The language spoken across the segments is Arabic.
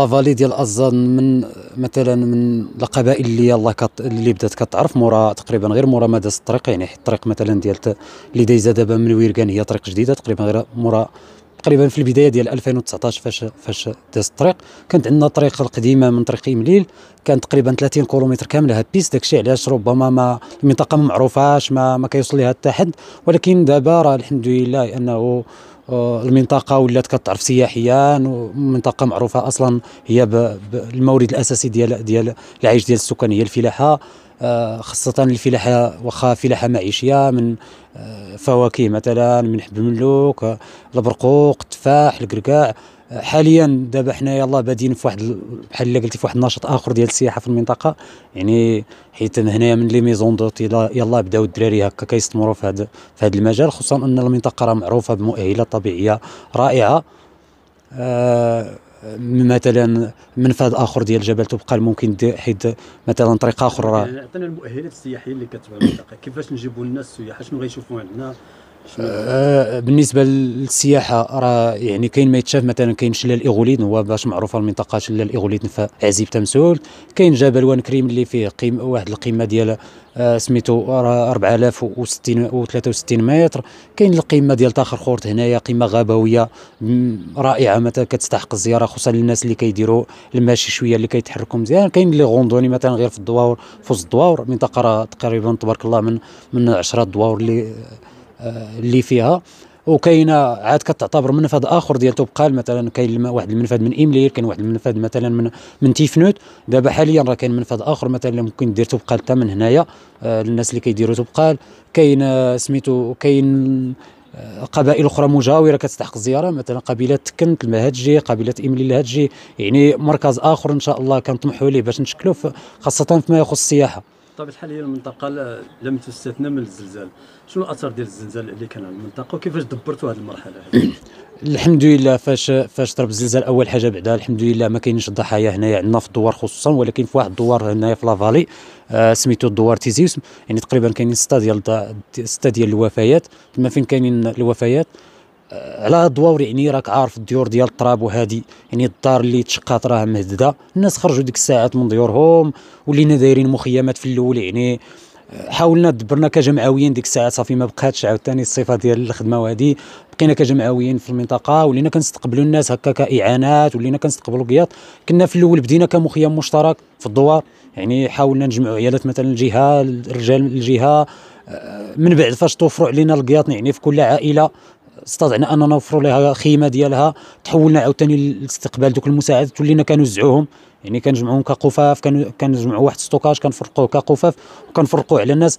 لا فالي ديال ازان من مثلا من القبائل اللي يلاه كت... اللي بدات كتعرف مورا تقريبا غير مورا ما داز الطريق يعني الطريق مثلا ديال اللي دايزه دابا من ويركان هي طريق جديده تقريبا غير مورا تقريبا في البدايه ديال 2019 فاش فاش داز الطريق كانت عندنا الطريق القديمه من طريق امليل كان تقريبا 30 كيلومتر كامله بيس داكشي علاش ربما ما المنطقه ما معروفاش ما ما كيوصل لها حتى حد ولكن دابا راه الحمد لله انه آه، المنطقه ولات كتعرف سياحيا ومنطقه معروفه اصلا هي بالمورد الاساسي ديال ديال العيش ديال السكان هي الفلاحه آه، خاصة الفلاحة وخا فلاحة معيشية من آه، فواكه مثلا من حب الملوك البرقوق التفاح الكركاع آه، حاليا دابا حنايا الله بادين في واحد بحال اللي قلتي في واحد النشاط اخر ديال السياحه في المنطقه يعني حيت هنايا من لي ميزون دوت يلا بداو الدراري هكا كيستمروا في هذا في هذا المجال خصوصا ان المنطقه راه معروفه بمؤهلات طبيعيه رائعه آه مثلا منفذ اخر ديال جبل تبقى ممكن حيت مثلا طريق اخر راه يعني عطينا المؤهلات السياحيه اللي كتبغي المنطقه كيفاش نجيبوا الناس السياح شنو غيشوفوا عندنا آه بالنسبه للسياحه راه يعني كاين ما يتشاف مثلا كاين شلال ايغوليد هو باش معروفه المنطقه شلال ايغوليد عزيب تمسول كاين جبل وان كريم اللي فيه قيم واحد القيمه ديال آه سميتو 4060 و63 متر كاين القيمه ديال تاخر خورت هنايا قيمه غابويه رائعه مثلا كتستحق الزياره خصوصا للناس اللي كيديروا المشي شويه اللي كيتحركوا مزيان كاين اللي غوندوني مثلا غير في الدواور في وسط الدواور منطقه راه تقريبا تبارك الله من من 10 دواور اللي آه، اللي فيها وكاينه عاد كتعتبر منفذ اخر ديال توب قال مثلا كاين واحد المنفذ من ايملير كاين واحد المنفذ مثلا من من تيفنوت دابا حاليا راه كاين منفذ اخر مثلا ممكن دير توب قال حتى من هنايا للناس آه، الناس اللي كيديروا توب قال كاين آه، سميتو كاين قبائل اخرى مجاوره كتستحق الزياره مثلا قبيله تكنت المهجي قبيله املي الهجي يعني مركز اخر ان شاء الله كنطمحوا ليه باش نشكلوه خاصه فيما يخص السياحه بطبيعه الحال هي المنطقه لم تستثنى من الزلزال شنو الاثر ديال الزلزال اللي كان على المنطقه وكيفاش دبرتوا هذه المرحله الحمد لله فاش فاش ضرب الزلزال اول حاجه بعدا الحمد لله ما كاينش الضحايا هنايا عندنا في الدوار خصوصا ولكن في واحد الدوار هنايا في لافالي آه سميتو الدوار تيزيوس يعني تقريبا كاينين سته ديال سته ديال الوفيات تما فين كاينين الوفيات على الدواور يعني راك عارف الديور ديال التراب وهادي يعني الدار اللي تشقات راه مهدده الناس خرجوا ديك الساعات من ديورهم ولينا دايرين مخيمات في الاول يعني آه، حاولنا دبرنا كجمعويين ديك الساعات صافي ما بقاتش عاوتاني الصفه ديال الخدمه وهادي بقينا كجمعويين في المنطقه ولينا كنستقبلوا الناس هكا كاعانات ولينا كنستقبلوا قياط كنا في الاول بدينا كمخيم مشترك في الدوار يعني حاولنا نجمعوا عيالات مثلا الجهه الرجال الجهه آه، من بعد فاش توفروا علينا القياط يعني في كل عائله استطعنا اننا نوفروا لها خيمه ديالها تحولنا عاوتاني لاستقبال دوك المساعدات ولينا كنوزعوهم يعني كنجمعوهم كقفاف كنجمعوا واحد ستوكاج كنفرقوه كقفاف وكنفرقوه على الناس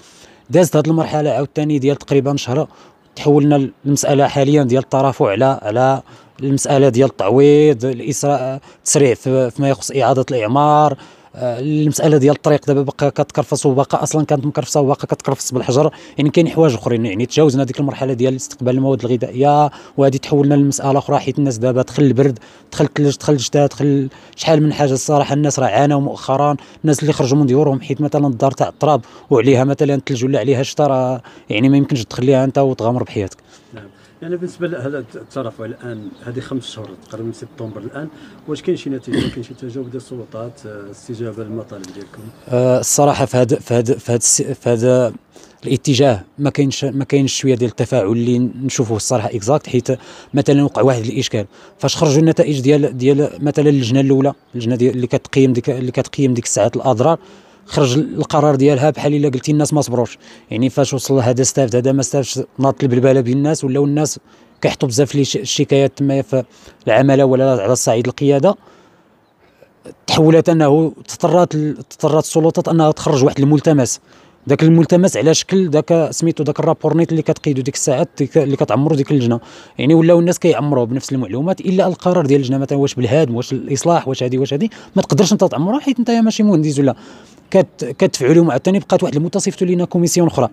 دازت هذه المرحله عاوتاني ديال تقريبا شهر تحولنا المساله حاليا ديال الترافع على على المساله ديال التعويض الاسراء التسريع فيما يخص اعاده الاعمار المساله ديال الطريق دابا باقا كتكرفص وباقا اصلا كانت مكرفصه وباقا كتكرفص بالحجر يعني كاين حوايج اخرين يعني تجاوزنا ديك المرحله ديال استقبال المواد الغذائيه وهذه تحولنا لمساله اخرى حيت الناس دابا دخل البرد دخل الثلج دخل الشتاء دخل شحال من حاجه الصراحه الناس راه عانوا مؤخرا الناس اللي خرجوا من ديورهم حيت مثلا الدار تاع التراب وعليها مثلا الثلج ولا عليها الشتاء راه يعني ما يمكنش تخليها انت وتغامر بحياتك نعم. يعني بالنسبه لهذا الترفع الان هذه خمس شهور تقريبا من سبتمبر الان واش كاين شي نتيجه كاين شي تجاوب ديال السلطات آه، استجابه للمطالب ديالكم أه الصراحه في هذا في هذا في هذا في هذا الاتجاه ما كاينش ما كاينش شويه ديال التفاعل اللي نشوفوه الصراحه اكزاكت حيت مثلا وقع واحد الاشكال فاش خرجوا النتائج ديال ديال مثلا اللجنه الاولى اللجنه ديال اللي كتقيم ديك اللي كتقيم ديك الساعات الاضرار خرج القرار ديالها بحال الا قلتي الناس ما صبروش يعني فاش وصل هذا استافد هذا ما استافدش ناط البلباله بين الناس ولاو الناس كيحطوا بزاف لي الشكايات تما في العماله ولا على الصعيد القياده تحولت انه تطرات تطرات السلطات انها تخرج واحد الملتمس داك الملتمس على شكل داك سميتو داك الرابور نيت اللي كتقيدو ديك الساعات اللي كتعمرو ديك اللجنه يعني ولاو الناس كيعمروه بنفس المعلومات الا القرار ديال اللجنه مثلا واش بالهدم واش الاصلاح واش هادي واش هادي ما تقدرش انت تعمرها حيت انت ماشي مهندس ولا كت كتفعلوا مع الثاني بقات واحد المتصفت لينا كوميسيون اخرى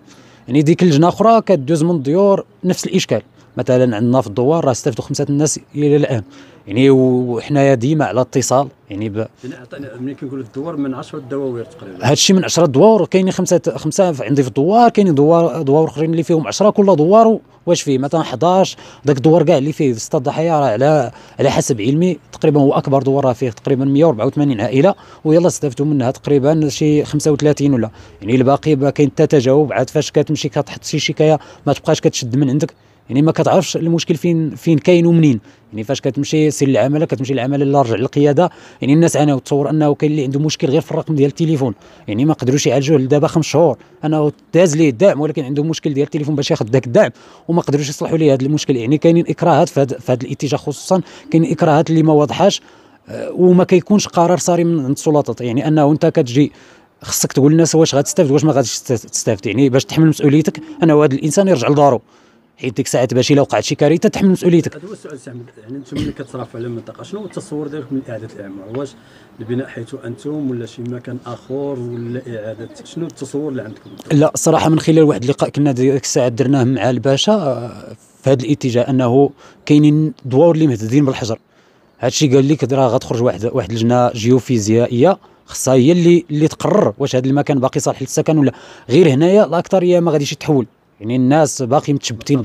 يعني ديك اللجنه اخرى كدوز من الديور نفس الاشكال مثلا عندنا في الدوار راه استافدوا خمسه الناس الى الان يعني وحنايا ديما على اتصال يعني ب... يعني ملي كنقولوا الدوار من 10 دواوير تقريبا هذا الشيء من 10 دوار كاينين خمسه خمسه عندي في الدوار كاينين دوار دوار اخرين اللي فيهم 10 كل دوار واش فيه مثلا 11 ذاك الدوار كاع اللي فيه سته ضحايا راه على على حسب علمي تقريبا هو اكبر دوار راه فيه تقريبا 184 عائله ويلا استفدوا منها تقريبا شي 35 ولا يعني الباقي كاين حتى تجاوب عاد فاش كتمشي كتحط شي شكايه ما تبقاش كتشد من عندك يعني ما كتعرفش المشكل فين فين كاين ومنين يعني فاش كتمشي سير العمله كتمشي العمله لا رجع للقياده يعني الناس عانوا تصور انه كاين اللي عنده مشكل غير في الرقم ديال التليفون يعني ما قدروش يعالجوه دابا خمس شهور انه داز ليه الدعم ولكن عنده مشكل ديال التليفون باش ياخذ داك الدعم وما قدروش يصلحوا ليه هذا المشكل يعني كاينين اكراهات في هذا الاتجاه خصوصا كاين اكراهات اللي ما واضحاش آه، وما كيكونش قرار صاري من عند السلطات يعني انه انت كتجي خصك تقول للناس واش غتستافد واش ما غاديش تستافد يعني باش تحمل مسؤوليتك انه هذا الانسان يرجع لدارو حيت ديك الساعه باش الا وقعت شي كارثه تحمل مسؤوليتك هذا هو السؤال يعني انتم ملي كتصرفوا على المنطقه شنو هو التصور ديالك من اعاده الاعمار واش البناء حيث انتم ولا شي مكان اخر ولا اعاده شنو التصور اللي عندكم لا الصراحه من خلال واحد اللقاء كنا ديك الساعه درناه مع الباشا آه، في هذا الاتجاه انه كاينين دوار اللي مهددين بالحجر هادشي قال لك راه غتخرج واحد واحد اللجنه جيوفيزيائيه خصها هي اللي اللي تقرر واش هذا المكان باقي صالح للسكن ولا غير هنايا الاكثريه ما غاديش يتحول يعني الناس باقي متشبتين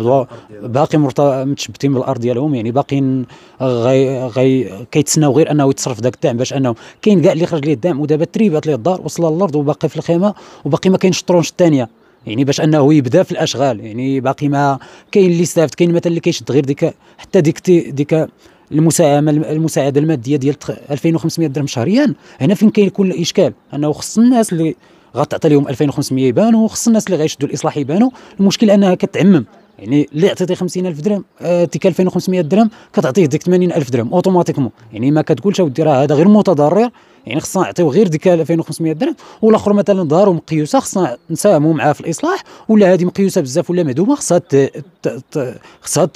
باقي متشبتين بالارض ديالهم يعني باقيين غي غي كيتسناو غير انه يتصرف ذاك الدعم باش انه كاين كاع اللي خرج ليه الدعم ودابا تريبات ليه الدار وصل للارض وباقي في الخيمه وباقي ما كاينش الطرونش الثانيه يعني باش انه يبدا في الاشغال يعني باقي ما كاين اللي استافد كاين مثلا اللي كيشد غير ديك حتى ديك ديك المساهمه المساعده الماديه ديال 2500 درهم شهريا هنا فين كاين كل الاشكال انه خص الناس اللي غتعطي لهم 2500 يبانوا وخص الناس اللي غيشدوا الاصلاح يبانوا المشكل انها كتعمم يعني اللي عطيتي 50000 درهم ديك آه، 2500 درهم كتعطيه ديك 80000 درهم اوتوماتيكمون يعني ما كتقولش اودي راه هذا غير متضرر يعني خصنا نعطيو غير ديك 2500 درهم والاخر مثلا دارو مقيوسه خصنا نساهموا معاه في الاصلاح ولا هذه مقيوسه بزاف ولا مهدومه خصها خصها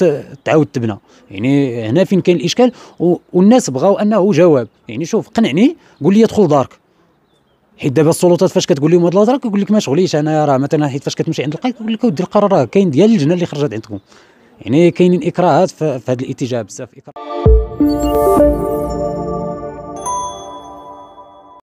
تعاود تبنى يعني هنا فين كاين الاشكال والناس بغاو انه جواب يعني شوف قنعني قول لي دخل دارك حيت دابا السلطات فاش كتقول لهم هاد الهضره كيقول لك ما شغليش انا راه مثلا حيت فاش كتمشي عند القاضي كيقول لك ودي القرار راه كاين ديال اللجنه اللي خرجت عندكم يعني كاينين اكراهات في هذا الاتجاه بزاف اكراهات